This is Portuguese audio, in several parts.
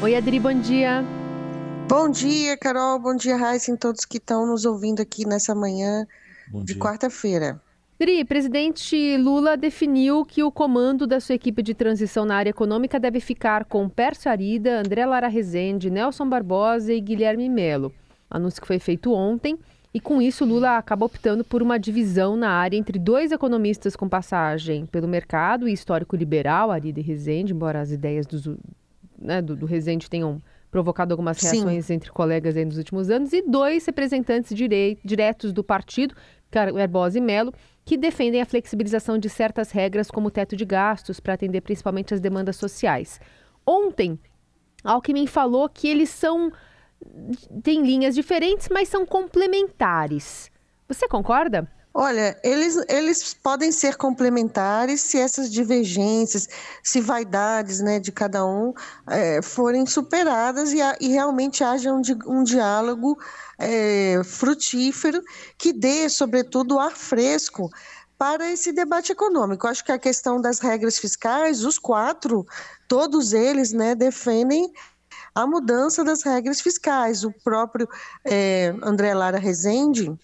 Oi, Adri, bom dia. Bom dia, Carol. Bom dia, Raíssa, todos que estão nos ouvindo aqui nessa manhã bom de quarta-feira. Adri, presidente Lula definiu que o comando da sua equipe de transição na área econômica deve ficar com Pércio Arida, André Lara Rezende, Nelson Barbosa e Guilherme Melo. Anúncio que foi feito ontem e com isso Lula acaba optando por uma divisão na área entre dois economistas com passagem pelo mercado e histórico liberal, Arida e Rezende, embora as ideias dos né, do, do Resende tenham provocado algumas reações Sim. entre colegas nos últimos anos, e dois representantes direi, diretos do partido, Barbosa e Melo, que defendem a flexibilização de certas regras, como o teto de gastos, para atender principalmente as demandas sociais. Ontem, Alckmin falou que eles são. têm linhas diferentes, mas são complementares. Você concorda? Olha, eles, eles podem ser complementares se essas divergências, se vaidades né, de cada um é, forem superadas e, e realmente haja um, um diálogo é, frutífero que dê, sobretudo, ar fresco para esse debate econômico. Acho que a questão das regras fiscais, os quatro, todos eles né, defendem a mudança das regras fiscais. O próprio é, André Lara Rezende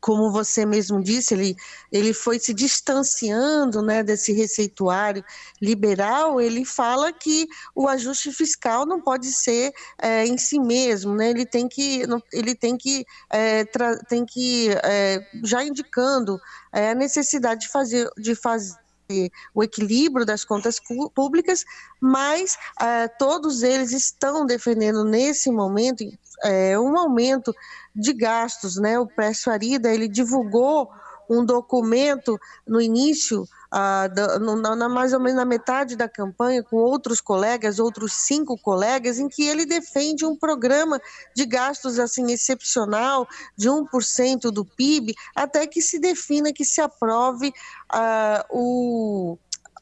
como você mesmo disse, ele, ele foi se distanciando né, desse receituário liberal, ele fala que o ajuste fiscal não pode ser é, em si mesmo, né? ele tem que, ele tem que, é, tem que é, já indicando é, a necessidade de fazer, de fazer o equilíbrio das contas públicas, mas uh, todos eles estão defendendo nesse momento uh, um aumento de gastos, né? O Preço Arida ele divulgou um documento no início ah, na, na, mais ou menos na metade da campanha com outros colegas, outros cinco colegas, em que ele defende um programa de gastos assim excepcional de 1% do PIB, até que se defina, que se aprove ah, o,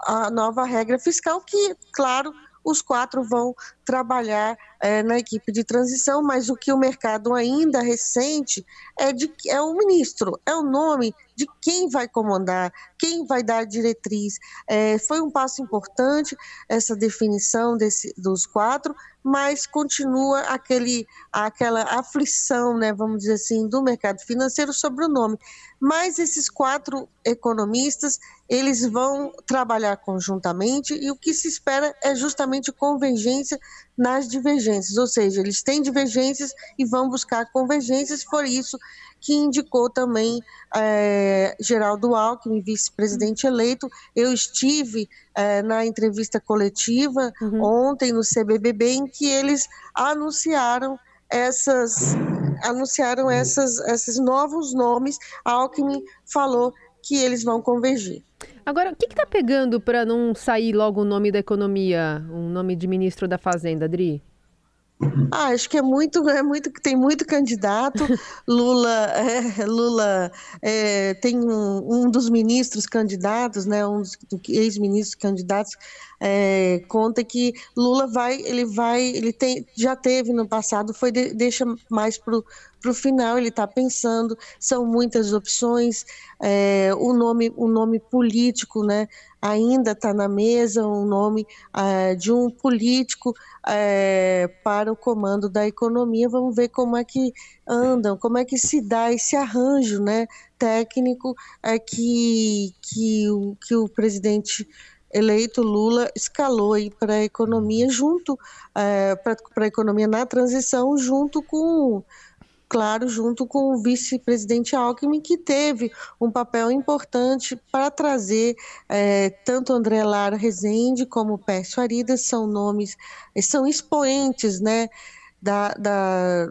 a nova regra fiscal, que, claro, os quatro vão trabalhar é, na equipe de transição, mas o que o mercado ainda recente é, de, é o ministro, é o nome de quem vai comandar, quem vai dar a diretriz. É, foi um passo importante essa definição desse, dos quatro, mas continua aquele, aquela aflição, né, vamos dizer assim, do mercado financeiro sobre o nome. Mas esses quatro economistas, eles vão trabalhar conjuntamente e o que se espera é justamente convergência nas divergências, ou seja, eles têm divergências e vão buscar convergências, por isso que indicou também é, Geraldo Alckmin, vice-presidente eleito. Eu estive é, na entrevista coletiva uhum. ontem no CBBB, em que eles anunciaram essas anunciaram essas, esses novos nomes. Alckmin falou que eles vão convergir. Agora, o que está pegando para não sair logo o nome da economia, o um nome de ministro da Fazenda, Adri? Ah, acho que é muito, é muito, tem muito candidato. Lula, é, Lula é, tem um, um, dos ministros candidatos, né, um dos ex-ministros candidatos é, conta que Lula vai, ele vai, ele tem, já teve no passado, foi de, deixa mais pro para o final ele está pensando são muitas opções é, o nome o nome político né ainda está na mesa o um nome é, de um político é, para o comando da economia. Vamos ver como é que andam, como é que se dá esse arranjo né, técnico é que, que, o, que o presidente eleito, Lula escalou para a economia junto, é, para a economia na transição, junto com, claro, junto com o vice-presidente Alckmin, que teve um papel importante para trazer é, tanto André Lara Rezende como Pércio Aridas, são nomes, são expoentes, né, da, da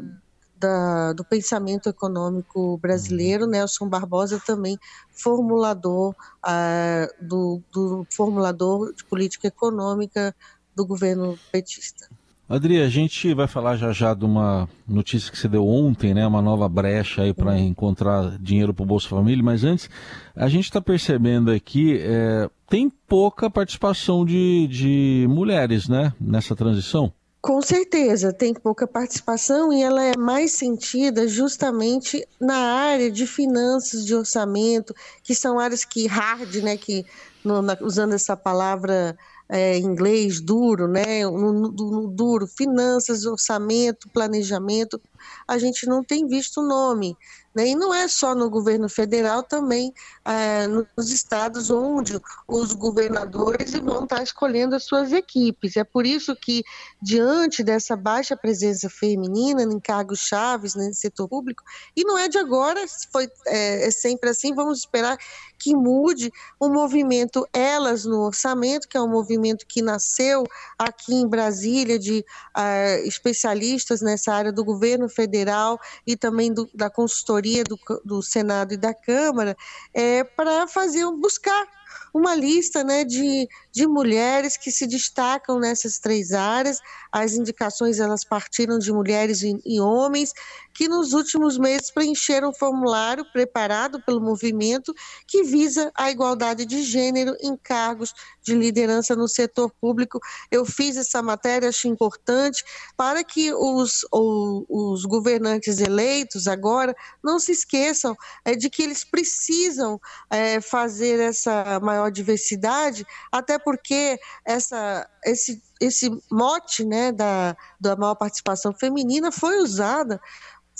da, do pensamento econômico brasileiro, uhum. Nelson né? Barbosa é também formulador ah, do, do formulador de política econômica do governo petista. Adri, a gente vai falar já já de uma notícia que você deu ontem, né? Uma nova brecha aí para uhum. encontrar dinheiro para o Bolsa Família. Mas antes, a gente está percebendo aqui é, tem pouca participação de, de mulheres, né? Nessa transição. Com certeza, tem pouca participação e ela é mais sentida justamente na área de finanças, de orçamento, que são áreas que hard, né, que no, na, usando essa palavra é, em inglês duro, né, no, no, no, duro, finanças, orçamento, planejamento, a gente não tem visto o nome. Né? E não é só no governo federal, também é, nos estados onde os governadores vão estar tá escolhendo as suas equipes. É por isso que, diante dessa baixa presença feminina em cargos chaves né, no setor público, e não é de agora, foi, é, é sempre assim, vamos esperar que mude o movimento Elas no Orçamento, que é um movimento que nasceu aqui em Brasília de uh, especialistas nessa área do governo federal e também do, da consultoria maioria do, do Senado e da Câmara, é, para fazer buscar uma lista né, de, de mulheres que se destacam nessas três áreas. As indicações elas partiram de mulheres e, e homens que nos últimos meses preencheram um formulário preparado pelo movimento que visa a igualdade de gênero em cargos de liderança no setor público. Eu fiz essa matéria, acho importante, para que os, os governantes eleitos agora não se esqueçam é, de que eles precisam é, fazer essa maior diversidade, até porque essa, esse, esse mote né, da, da maior participação feminina foi usada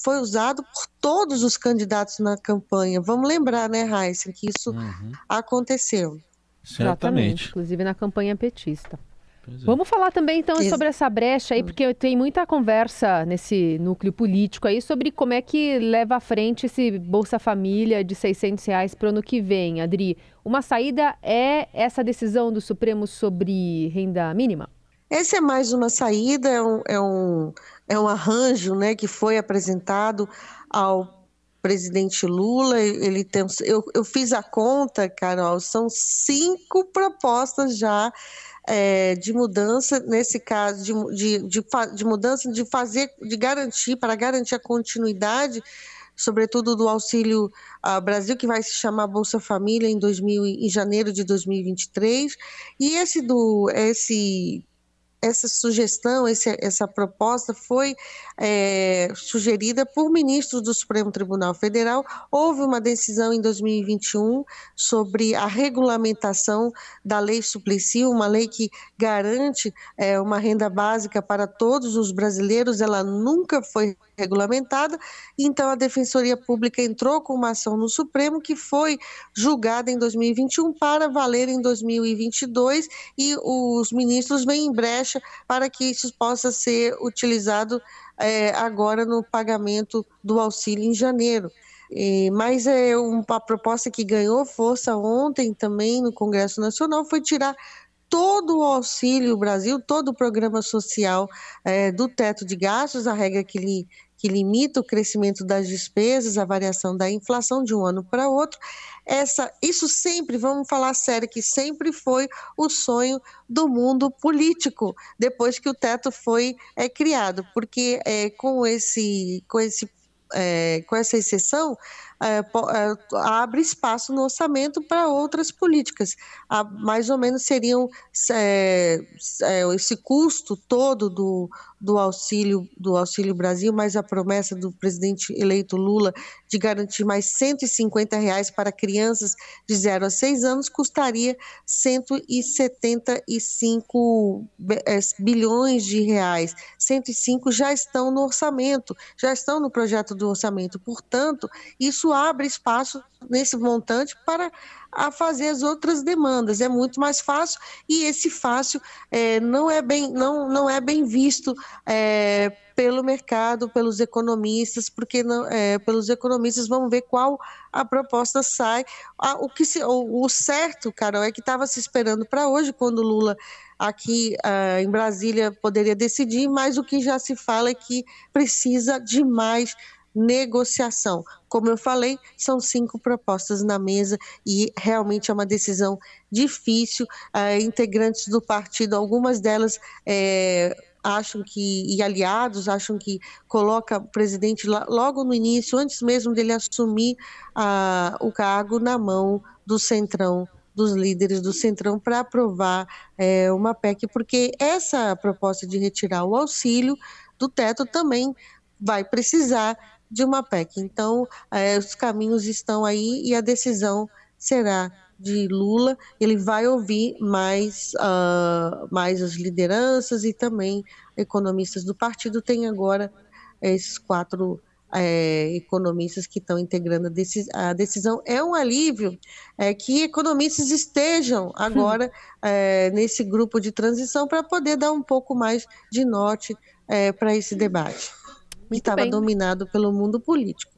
foi usado por todos os candidatos na campanha. Vamos lembrar, né, Heisen, que isso uhum. aconteceu. Certamente. Inclusive na campanha petista. É. Vamos falar também então sobre essa brecha aí, porque tem muita conversa nesse núcleo político aí sobre como é que leva à frente esse Bolsa Família de 600 reais para o ano que vem, Adri. Uma saída é essa decisão do Supremo sobre renda mínima? Essa é mais uma saída, é um, é um, é um arranjo né, que foi apresentado ao presidente Lula, ele tem. Eu, eu fiz a conta, Carol, são cinco propostas já é, de mudança, nesse caso, de, de, de, de mudança de fazer, de garantir, para garantir a continuidade sobretudo do Auxílio ah, Brasil, que vai se chamar Bolsa Família em, 2000, em janeiro de 2023. E esse do esse essa sugestão, essa proposta foi é, sugerida por ministros do Supremo Tribunal Federal. Houve uma decisão em 2021 sobre a regulamentação da lei Suplicy, uma lei que garante é, uma renda básica para todos os brasileiros. Ela nunca foi regulamentada, então a Defensoria Pública entrou com uma ação no Supremo que foi julgada em 2021 para valer em 2022 e os ministros vêm em brecha caixa para que isso possa ser utilizado é, agora no pagamento do auxílio em janeiro. E, mas é uma proposta que ganhou força ontem também no Congresso Nacional foi tirar todo o auxílio Brasil, todo o programa social é, do teto de gastos, a regra que lhe que limita o crescimento das despesas, a variação da inflação de um ano para outro. Essa, isso sempre, vamos falar sério, que sempre foi o sonho do mundo político depois que o teto foi é, criado, porque é, com esse, com esse é, com essa exceção, é, é, abre espaço no orçamento para outras políticas. A, mais ou menos seriam é, é, esse custo todo do, do auxílio do auxílio Brasil, mais a promessa do presidente eleito Lula de garantir mais 150 reais para crianças de 0 a 6 anos custaria 175 é, bilhões de reais. 105 já estão no orçamento, já estão no projeto do orçamento. Portanto, isso isso abre espaço nesse montante para a fazer as outras demandas. É muito mais fácil e esse fácil é, não, é bem, não, não é bem visto é, pelo mercado, pelos economistas, porque não, é, pelos economistas vão ver qual a proposta sai. Ah, o, que se, o, o, certo, Carol, é que estava se esperando para hoje, quando Lula aqui ah, em Brasília poderia decidir, mas o que já se fala é que precisa de mais negociação. Como eu falei, são cinco propostas na mesa e realmente é uma decisão difícil. Uh, integrantes do partido, algumas delas. É, acham que e aliados acham que coloca o presidente logo no início, antes mesmo dele assumir o cargo, na mão do centrão dos líderes do Centrão para aprovar é, uma PEC, porque essa proposta de retirar o auxílio do teto também vai precisar de uma PEC. Então, é, os caminhos estão aí e a decisão será de Lula. Ele vai ouvir mais, uh, mais as lideranças e também economistas do partido. Tem agora esses quatro é, economistas que estão integrando a, decisão. É um alívio é, que economistas estejam hum. agora é, nesse grupo de transição para poder dar um pouco mais de norte para esse debate. Muito e estava dominado pelo mundo político.